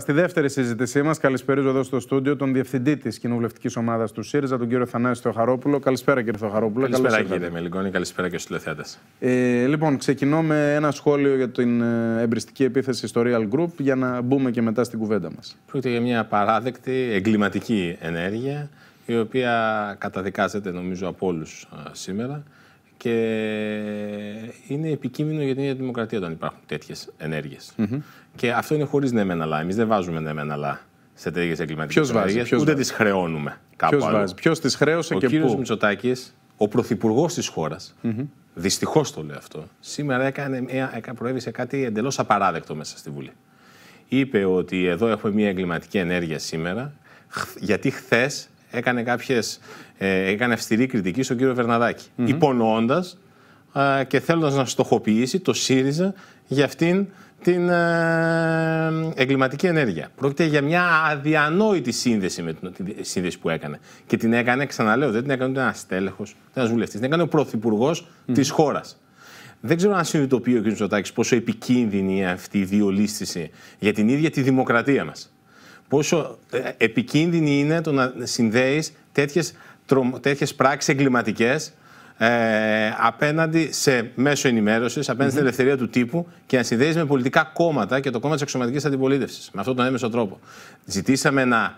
Στη δεύτερη συζήτησή μας, καλησπέριζω εδώ στο στούντιο τον διευθυντή της κοινοβουλευτικής ομάδας του ΣΥΡΙΖΑ, τον κύριο Θανάση Θεοχαρόπουλο. Καλησπέρα, κύριε Θεοχαρόπουλο. Καλησπέρα, Καλώς κύριε Μελιγκόνη, καλησπέρα και στους τηλεθεάτε. Ε, λοιπόν, ξεκινώ με ένα σχόλιο για την ε, εμπριστική επίθεση στο Real Group για να μπούμε και μετά στην κουβέντα μας. Πρόκειται για μια παράδεκτη εγκληματική ενέργεια, η οποία καταδικάζεται νομίζω από όλους ε, σήμερα. Και είναι επικίνδυνο για την ίδια δημοκρατία όταν υπάρχουν τέτοιες ενέργειες. Mm -hmm. Και αυτό είναι χωρίς ναι, μεν αλλά. Εμείς δεν βάζουμε ναι, μεν αλλά σε τέτοιες εγκληματικές ενέργειε. Ούτε τις χρεώνουμε κάπου. Ποιος βάζει, ποιος τις χρέωσε ο και πού. Ο κ. Μητσοτάκης, ο πρωθυπουργός της χώρας, mm -hmm. δυστυχώς το λέω αυτό, σήμερα έκανε, προέβησε κάτι εντελώς απαράδεκτο μέσα στη Βουλή. Είπε ότι εδώ έχουμε μια εγκληματική ενέργεια σήμερα, γιατί χθες έκανε, κάποιες, ε, έκανε αυστηρή κριτική στον κύριο Βερναδάκη, mm -hmm. υπονοώντας ε, και θέλοντας να στοχοποιήσει το ΣΥΡΙΖΑ για αυτήν την ε, εγκληματική ενέργεια. Πρόκειται για μια αδιανόητη σύνδεση με την, σύνδεση που έκανε. Και την έκανε, ξαναλέω, δεν την έκανε ούτε ένας τέλεχο, ούτε ένας βουλευτής. Την έκανε ο πρωθυπουργός mm. της χώρας. Δεν ξέρω αν συνειδητοποιεί ο κ. Μητσοτάκη πόσο επικίνδυνη είναι αυτή η διολίστηση για την ίδια τη δημοκρατία μας πόσο ε, επικίνδυνη είναι το να συνδέεις τέτοιες, τέτοιες πράξεις εγκληματικές ε, απέναντι σε μέσο ενημέρωσης, απέναντι mm στην ελευθερία του τύπου και να συνδέεις με πολιτικά κόμματα και το κόμμα της εξωματικής αντιπολίτευσης. Με αυτόν τον έμεσο τρόπο. Ζητήσαμε να,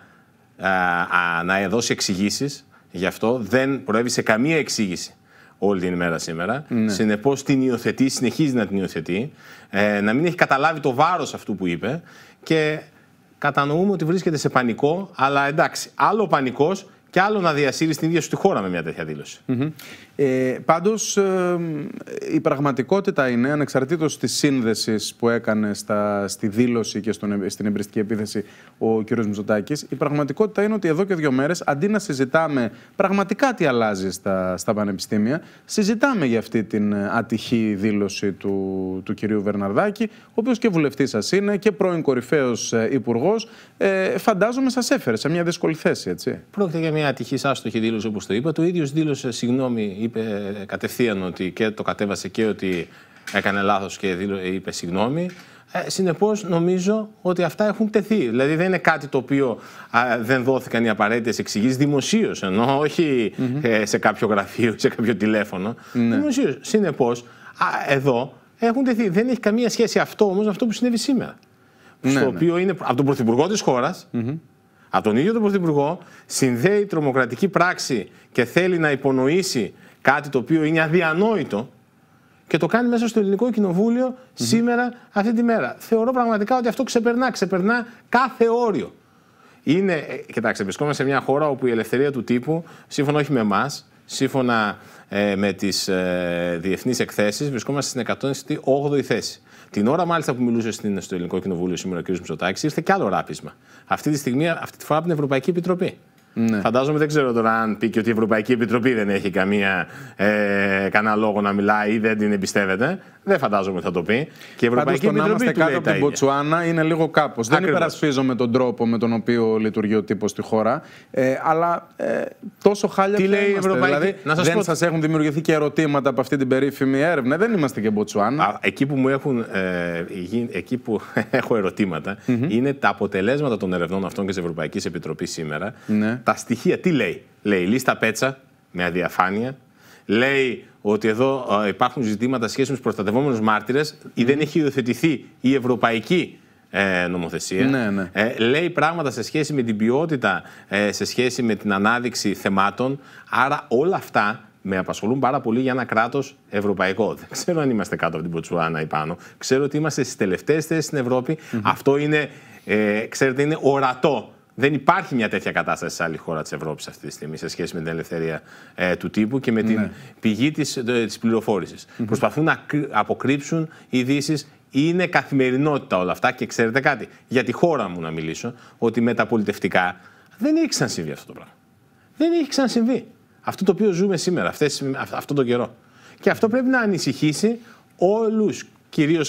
ε, α, να δώσει εξηγήσεις γι' αυτό. Δεν προέβησε καμία εξήγηση όλη την ημέρα σήμερα. Ναι. Συνεπώς την υιοθετεί, συνεχίζει να την υιοθετεί. Ε, να μην έχει καταλάβει το βάρος αυτού που είπε. Και κατανοούμε ότι βρίσκεται σε πανικό, αλλά εντάξει, άλλο πανικός και άλλο να διασύρεις την ίδια σου τη χώρα με μια τέτοια δήλωση. Mm ε, Πάντως, ε, η πραγματικότητα είναι, ανεξαρτήτως της σύνδεσης που έκανε στα, στη δήλωση και στον, στην εμπριστική επίθεση ο κ. Μητσοτάκης, η πραγματικότητα είναι ότι εδώ και δύο μέρες, αντί να συζητάμε πραγματικά τι αλλάζει στα, στα πανεπιστήμια, συζητάμε για αυτή την ατυχή δήλωση του, του κ. Βερναρδάκη, ο οποίος και βουλευτής σας είναι και πρώην κορυφαίος ε, υπουργός. Ε, φαντάζομαι σας έφερε σε μια δύσκολη θέση, έτσι. Πρόκειται μια ατυχή άστοχη δήλωση όπως το είπα. Το ίδιος δήλωσε συγγνώμη, είπε κατευθείαν ότι και το κατέβασε και ότι έκανε λάθος και είπε συγγνώμη. Ε, Συνεπώς, νομίζω ότι αυτά έχουν τεθεί. Δηλαδή, δεν είναι κάτι το οποίο δεν δόθηκαν οι απαραίτητες εξηγήσεις δημοσίως, ενώ όχι ε, σε κάποιο γραφείο, σε κάποιο τηλέφωνο. Mm ναι. Δημοσίως. Συνεπώς, εδώ έχουν τεθεί. Δεν έχει καμία σχέση αυτό όμως με αυτό που συνέβη σήμερα. Ναι, στο ναι. οποίο είναι από τον Πρωθυπουργό της χώρας, από τον ίδιο τον Πρωθυπουργό συνδέει τρομοκρατική πράξη και θέλει να υπονοήσει κάτι το οποίο είναι αδιανόητο και το κάνει μέσα στο ελληνικό σήμερα, αυτή τη μέρα. Θεωρώ πραγματικά ότι αυτό ξεπερνά, ξεπερνά κάθε όριο. Είναι, ε, κοιτάξτε, βρισκόμαστε σε μια χώρα όπου η ελευθερία του τύπου, σύμφωνα όχι με εμάς, σύμφωνα ε, με τις ε, διεθνείς εκθέσεις, βρισκόμαστε στην 108η θέση. Την ώρα μάλιστα που μιλούσε στην, στο Ελληνικό Κοινοβούλιο σήμερα ο κ. Μητσοτάκης, ήρθε κι άλλο ράπισμα. Αυτή τη στιγμή, αυτή τη φορά από την Ευρωπαϊκή Επιτροπή. Ναι. Φαντάζομαι δεν ξέρω τώρα αν πήκε ότι η Ευρωπαϊκή Επιτροπή δεν έχει καμία, ε, κανένα λόγο να μιλάει ή δεν την εμπιστεύεται. Δεν φαντάζομαι θα το πει. Και η Ευρωπαϊκή Πάντως, να είμαστε κάτω από την Μποτσουάνα είναι λίγο κάπως. Δεν υπερασπίζομαι τον τρόπο με τον οποίο λειτουργεί ο τύπος στη χώρα. Ε, αλλά ε, τόσο χάλια Τι λέει είμαστε. Ευρωπαϊκή... Δηλαδή, να σας δεν πω... σας έχουν δημιουργηθεί και ερωτήματα από αυτή την περίφημη έρευνα. Δεν είμαστε και Μποτσουάνα. εκεί, που μου έχουν, ε, εκεί που έχω ερωτήματα είναι τα αποτελέσματα των ερευνών αυτών και της Ευρωπαϊκής Επιτροπής σήμερα. Ναι. Τα στοιχεία. Τι λέει. Λέει λίστα πέτσα με αδιαφάνεια. Λέει ότι εδώ υπάρχουν ζητήματα σχέσης με τους προστατευόμενους μάρτυρες ή δεν έχει υιοθετηθεί η ευρωπαϊκή ε, νομοθεσία. Ναι, ναι. Ε, λέει πράγματα σε σχέση με την ποιότητα, ε, σε σχέση με την ανάδειξη θεμάτων. Άρα όλα αυτά με απασχολούν πάρα πολύ για ένα κράτος ευρωπαϊκό. Δεν ξέρω αν είμαστε κάτω από την Ποτσουάνα ή πάνω. Ξέρω ότι είμαστε στις τελευταίες θέσεις στην Ευρωπη Αυτό είναι, ξέρετε, είναι ορατό δεν υπάρχει μια τέτοια κατάσταση σε άλλη χώρα της Ευρώπης αυτή τη στιγμή σε σχέση με την ελευθερία ε, του τύπου και με την ναι. πηγή της της ε, πληροφόρηση. Mm -hmm. Προσπαθούν να αποκρύψουν ειδήσεις. Είναι καθημερινότητα όλα αυτά και ξέρετε κάτι. Για τη χώρα μου να μιλήσω, ότι με δεν έχει ξανασυμβεί αυτό το πράγμα. Δεν έχει ξανασυμβεί. Αυτό το οποίο ζούμε σήμερα, αυτόν τον καιρό. Και αυτό πρέπει να ανησυχήσει όλους, κυρίως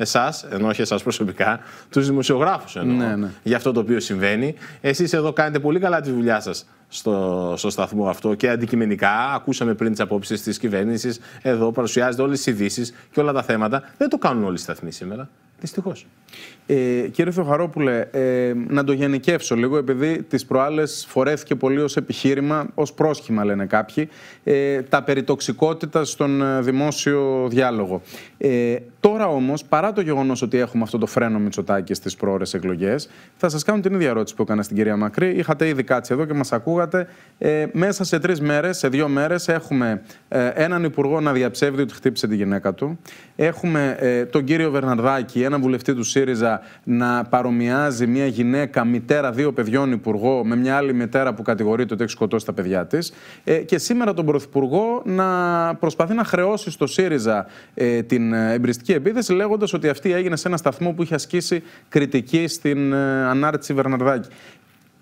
εσάς, ενώ όχι εσάς προσωπικά, τους δημοσιογράφους εννοώ, ναι, ναι, για αυτό το οποίο συμβαίνει. Εσείς εδώ κάνετε πολύ καλά τη δουλειά σας στο, στο σταθμό αυτό και αντικειμενικά. Ακούσαμε πριν τις απόψεις της κυβέρνησης. Εδώ παρουσιάζονται όλες τις ειδήσεις και όλα τα θέματα. Δεν το κάνουν όλοι οι σταθμοί σήμερα. Δυστυχώς. Ε, κύριε Θεοχαρόπουλε, ε, να το γενικεύσω λίγο, επειδή τις προάλλες φορέθηκε πολύ ως επιχείρημα, ως πρόσχημα λένε κάποιοι, ε, τα περιτοξικότητα στον ε, δημόσιο διάλογο. Ε, Τώρα όμως, παρά το γεγονός ότι έχουμε αυτό το φρένο Μητσοτάκη στις προώρες εκλογές, θα σας κάνω την ίδια ερώτηση που έκανα στην κυρία Μακρύ. Είχατε ήδη κάτσει εδώ και μας ακούγατε. Ε, μέσα σε τρεις μέρες, σε δύο μέρες, έχουμε ε, έναν υπουργό να διαψεύδει ότι χτύπησε τη γυναίκα του. Έχουμε ε, τον κύριο Βερναρδάκη, έναν βουλευτή του ΣΥΡΙΖΑ, να παρομοιάζει μια γυναίκα μητέρα δύο παιδιών υπουργό με μια άλλη μητέρα που κατηγορείται ότι έχει σκοτώσει τα παιδιά της. Ε, και σήμερα τον Πρωθυπουργό να προσπαθεί να χρεώσει στο ΣΥΡΙΖΑ ε, την ε, εμπριστική και επίθεση, λέγοντας ότι αυτή έγινε σε ένα σταθμό που είχε ασκήσει κριτική στην ε, ανάρτηση Βερναρδάκη.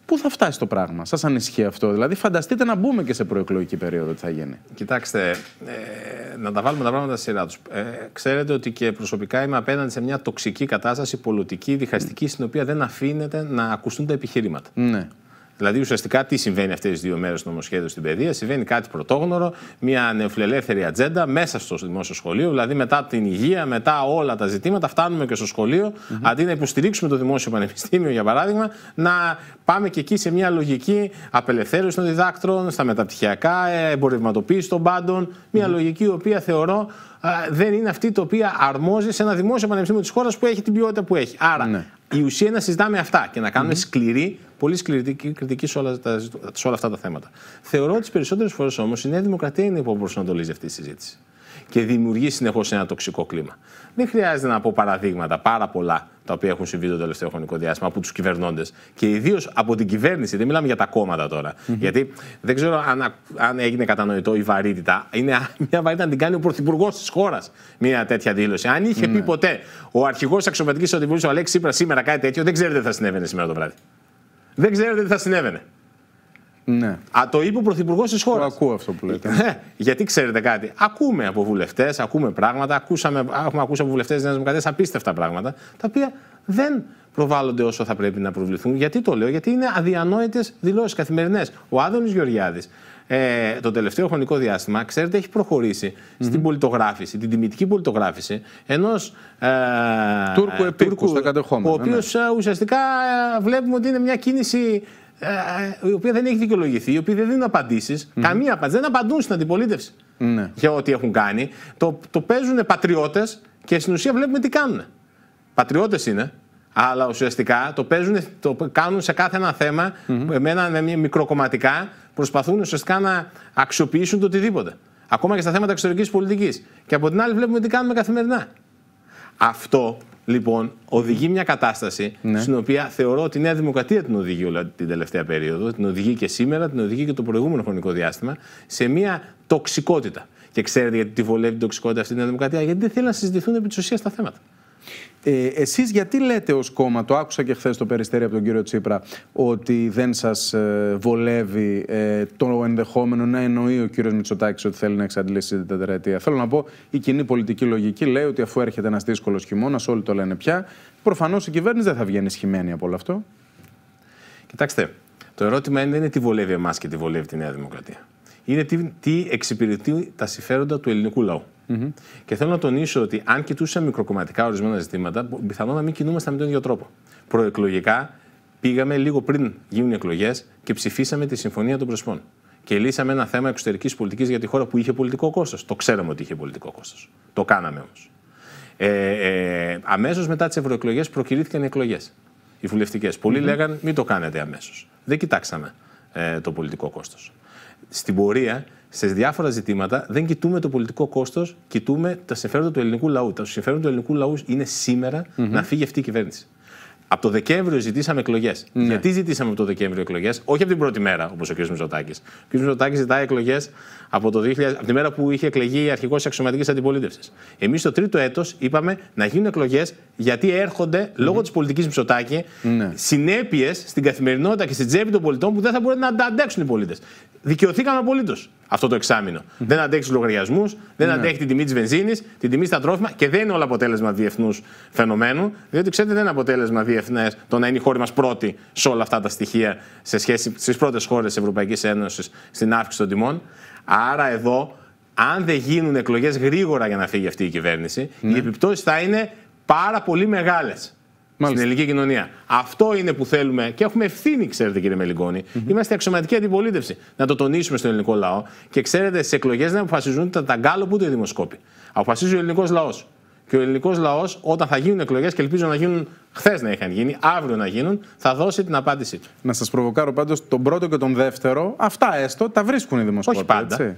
Πού θα φτάσει το πράγμα, σας ανησυχεί αυτό. Δηλαδή, φανταστείτε να μπούμε και σε προεκλογική περίοδο τι θα γίνει. Κοιτάξτε, ε, να τα βάλουμε τα πράγματα στη σειρά τους. Ε, ξέρετε ότι και προσωπικά είμαι απέναντι σε μια τοξική κατάσταση πολιτική, διχαστική, στην οποία δεν αφήνεται να ακουστούν τα επιχειρήματα. Ναι. Δηλαδή, ουσιαστικά τι συμβαίνει αυτές τις δύο μέρες στο νομοσχέδιο στην παιδεία. Συμβαίνει κάτι πρωτόγνωρο, μια νεοφιλελεύθερη ατζέντα μέσα στο δημόσιο σχολείο. Δηλαδή, μετά την υγεία, μετά όλα τα ζητήματα, φτάνουμε και στο σχολειο mm -hmm. Αντί να υποστηρίξουμε το δημόσιο πανεπιστήμιο, για παράδειγμα, να πάμε και εκεί σε μια λογική απελευθέρωση των διδάκτρων, στα μεταπτυχιακά, ε, εμπορευματοποίηση των πάντων. Μια mm -hmm. λογική η οποία θεωρώ δεν είναι αυτή η οποία αρμόζει σε ένα δημόσιο πανεπιστήμιο της χώρας που έχει την ποιότητα που έχει. Άρα, ναι. η ουσία είναι να συζητάμε αυτά και να κανουμε mm -hmm. σκληρή πολύ σκληρή κριτική σε όλα, τα, όλα αυτά τα θέματα. Θεωρώ ότι τις περισσότερες φορές όμως η Νέα Δημοκρατία είναι που προσανατολίζει αυτή τη συζήτηση και δημιουργεί συνεχώς ένα τοξικό κλίμα. Δεν χρειάζεται να πω παραδείγματα πάρα πολλά τα οποία έχουν συμβεί το τελευταίο χρονικό διάστημα από τους κυβερνώντες και ιδίως από την κυβέρνηση. Δεν μιλάμε για τα κόμματα τώρα. Γιατί δεν ξέρω αν, αν έγινε κατανοητό η βαρύτητα. Είναι μια βαρύτητα να την κάνει ο πρωθυπουργός της χώρας μια τέτοια δήλωση. Αν είχε mm -hmm. πει ποτέ ο αρχηγός αξιωματική ο Αλέξης Σύπρα, σήμερα κάτι τέτοιο, δεν ξέρετε τι θα συνέβαινε σήμερα το βράδυ δεν ξέρετε τι θα συνέβαινε. Ναι. Α, το είπε ο Πρωθυπουργός της χώρα. Το ακούω αυτό που λέτε. Ναι, γιατί ξέρετε κάτι. Ακούμε από βουλευτές, ακούμε πράγματα. Ακούσαμε, έχουμε ακούσει από βουλευτές της Νέας Δημοκρατίας απίστευτα πράγματα, τα οποία δεν προβάλλονται όσο θα πρέπει να προβληθούν. Γιατί το λέω, Γιατί είναι αδιανόητες δηλώσεις καθημερινές. Ο Άδωνης Γεωργιάδης ε, το τελευταίο χρονικό διάστημα, ξέρετε, έχει προχωρήσει στην πολιτογράφηση, την τιμητική πολιτογράφηση ενός. Ε, Τούρκου ε, επίκου, ο οποίος ναι, ναι. Ε, ουσιαστικά ε, βλέπουμε ότι είναι μια κίνηση η οποία δεν έχει δικαιολογηθεί, οι οποίοι δεν δίνουν καμία απάντηση. Δεν απαντούν στην αντιπολίτευση mm-hmm. για ό,τι έχουν κάνει. Το, το παίζουν πατριώτες και στην ουσία βλέπουμε τι κάνουν. Πατριώτες είναι, αλλά ουσιαστικά το, παίζουν, το κάνουν σε κάθε ένα θέμα mm-hmm. με, ένα, με μικροκομματικά προσπαθούν ουσιαστικά να αξιοποιήσουν το οτιδήποτε. Ακόμα και στα θέματα εξωτερικής πολιτικής. Και από την άλλη, βλέπουμε τι κάνουμε καθημερινά. Αυτό λοιπόν οδηγεί μια κατάσταση ναι. στην οποία θεωρώ ότι η Νέα Δημοκρατία την οδηγεί όλα την τελευταία περίοδο, την οδηγεί και σήμερα, την οδηγεί και το προηγούμενο χρονικό διάστημα, σε μια τοξικότητα. Και ξέρετε γιατί τη βολεύει την τοξικότητα αυτή η Νέα Δημοκρατία, γιατί δεν θέλει να συζητηθούν επί της ουσίας τα θέματα. Ε, εσείς γιατί λέτε ως κόμμα, το άκουσα και χθες το Περιστέρι από τον κύριο Τσίπρα, ότι δεν σας ε, βολεύει ε, το ενδεχόμενο να εννοεί ο κύριος Μητσοτάκης ότι θέλει να εξαντλήσει την τετραετία. Θέλω να πω, η κοινή πολιτική λογική λέει ότι αφού έρχεται ένας δύσκολος χειμώνας, όλοι το λένε πια, Προφανώς η κυβέρνηση δεν θα βγαίνει σχημένη από όλο αυτό. Κοιτάξτε, το ερώτημα δεν είναι τι βολεύει εμάς και τι βολεύει τη Νέα Δημοκρατία. Είναι τι, τι εξυπηρετεί τα συμφέροντα του ελληνικού λαού. Mm Και θέλω να τονίσω ότι αν κοιτούσαμε μικροκομματικά ορισμένα ζητήματα, πιθανόν να μην κινούμασταν με τον ίδιο τρόπο. Προεκλογικά πήγαμε λίγο πριν γίνουν οι εκλογές και ψηφίσαμε τη Συμφωνία των Πρεσπών. Και λύσαμε ένα θέμα εξωτερικής πολιτικής για τη χώρα που είχε πολιτικό κόστος. Το ξέραμε ότι είχε πολιτικό κόστος. Το κάναμε όμως. Ε, ε, αμέσως μετά τις ευρωεκλογές προκυρήθηκαν οι εκλογές. Οι βουλευτικές. Πολλοί mm μην το κάνετε αμέσως. Δεν κοιτάξαμε ε, το πολιτικό κόστος. Στην πορεία σε διάφορα ζητήματα δεν κοιτούμε το πολιτικό κόστος, κοιτούμε τα συμφέροντα του ελληνικού λαού. Τα συμφέροντα του ελληνικού λαού είναι σήμερα mm -hmm. να φύγει αυτή η κυβέρνηση. Από το Δεκέμβριο ζητήσαμε εκλογές. Ναι. Γιατί ζητήσαμε από το Δεκέμβριο εκλογές, όχι από την πρώτη μέρα, όπως ο κ. Μητσοτάκης. Ο κ. Μητσοτάκης ζητάει εκλογές από, το 2000, από τη μέρα που είχε εκλεγεί αρχηγό της αξιωματικής αντιπολίτευσης. Εμείς το τρίτο έτος είπαμε να γίνουν εκλογές γιατί έρχονται mm. λόγω της πολιτικής Μητσοτάκη ναι. συνέπειες στην καθημερινότητα και στην τσέπη των πολιτών που δεν θα μπορούν να τα αντέξουν οι πολίτες δικαιωθήκαμε απολύτως αυτό το εξάμεινο. Mm. Δεν αντέχει του λογαριασμούς, δεν mm. αντέχει την τιμή της βενζίνης, την τιμή στα τρόφιμα και δεν είναι όλο αποτέλεσμα διεθνούς φαινομένου. Διότι ξέρετε, δεν είναι αποτέλεσμα διεθνές το να είναι η χώρα μας πρώτη σε όλα αυτά τα στοιχεία σε σχέση στις πρώτες χώρες της Ευρωπαϊκής Ένωσης στην αύξηση των τιμών. Άρα εδώ, αν δεν γίνουν εκλογές γρήγορα για να φύγει αυτή η κυβέρνηση, mm. οι επιπτώσεις θα είναι πάρα πολύ μεγάλες στην ελληνική κοινωνία. Αυτό είναι που θέλουμε και έχουμε ευθύνη, ξέρετε, κύριε Μελιγκόνη. Mm -hmm. Είμαστε αξιωματική αντιπολίτευση. Να το τονίσουμε στον ελληνικό λαό. Και ξέρετε, στι εκλογές δεν αποφασίζουν τα ταγκάλο που ούτε οι δημοσκόποι. Αποφασίζει ο ελληνικός λαός. Και ο ελληνικός λαός, όταν θα γίνουν εκλογές, και ελπίζω να γίνουν χθες να είχαν γίνει, αύριο να γίνουν, θα δώσει την απάντησή του. Να σας προβοκάρω πάντως τον πρώτο και τον δεύτερο, αυτά έστω τα βρίσκουν οι δημοσκόποι. Όχι πάντα. Έτσι.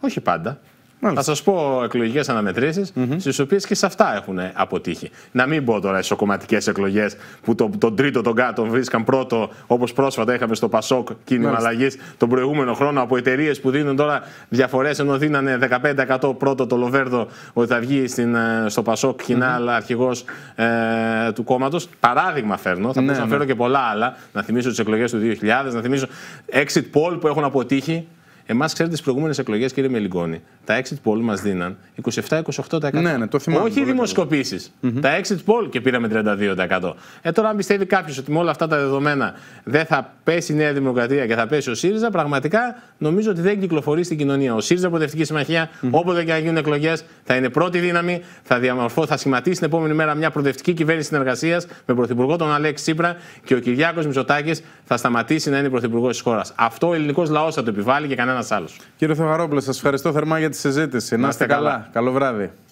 Όχι πάντα. Θα σας πω εκλογικές αναμετρήσεις, mm -hmm. στις οποίες και σε αυτά έχουν αποτύχει. Να μην πω τώρα ισοκομματικές εκλογές που το, τον τρίτο τον κάτω βρίσκαν πρώτο, όπως πρόσφατα είχαμε στο Πασόκ κίνημα αλλαγής τον προηγούμενο χρόνο από εταιρείες που δίνουν τώρα διαφορές ενώ δίνανε 15% πρώτο το Λοβέρδο ότι θα βγει στην, ε, στο Πασόκ κοινά, mm -hmm. αρχηγός ε, του κόμματος. Παράδειγμα φέρνω, θα ναι, μπορούσα να φέρω και πολλά άλλα. Να θυμίσω τις εκλογές του 2000, να θυμίσω exit poll που έχουν αποτύχει Εμάς, ξέρετε, τι προηγούμενες εκλογές, κύριε Μελιγκόνη, τα exit poll μας δίναν 27-28%. Ναι, ναι, το θυμάμαι. Όχι οι δημοσκοπησει mm -hmm. Τα exit poll και πήραμε 32%. Ε, τώρα, αν πιστεύει κάποιος ότι με όλα αυτά τα δεδομένα δεν θα πέσει η Νέα Δημοκρατία και θα πέσει ο ΣΥΡΙΖΑ, πραγματικά νομίζω ότι δεν κυκλοφορεί στην κοινωνία. Ο ΣΥΡΙΖΑ από Συμμαχία, mm -hmm. όποτε και να γίνουν εκλογές, θα είναι πρώτη δύναμη, θα, διαμορφώ, θα σχηματίσει την επόμενη μέρα μια προοδευτική κυβέρνηση συνεργασίας με πρωθυπουργό τον Αλέξη Τσίπρα και ο Κυριάκος Μητσοτάκης θα σταματήσει να είναι πρωθυπουργός της χώρας. Αυτό ο ελληνικός λαός θα το επιβάλλει και κανένας άλλο. Κύριε Θεοχαρόπουλο, σας ευχαριστώ θερμά για τη συζήτηση. Να είστε καλά. Καλό βράδυ.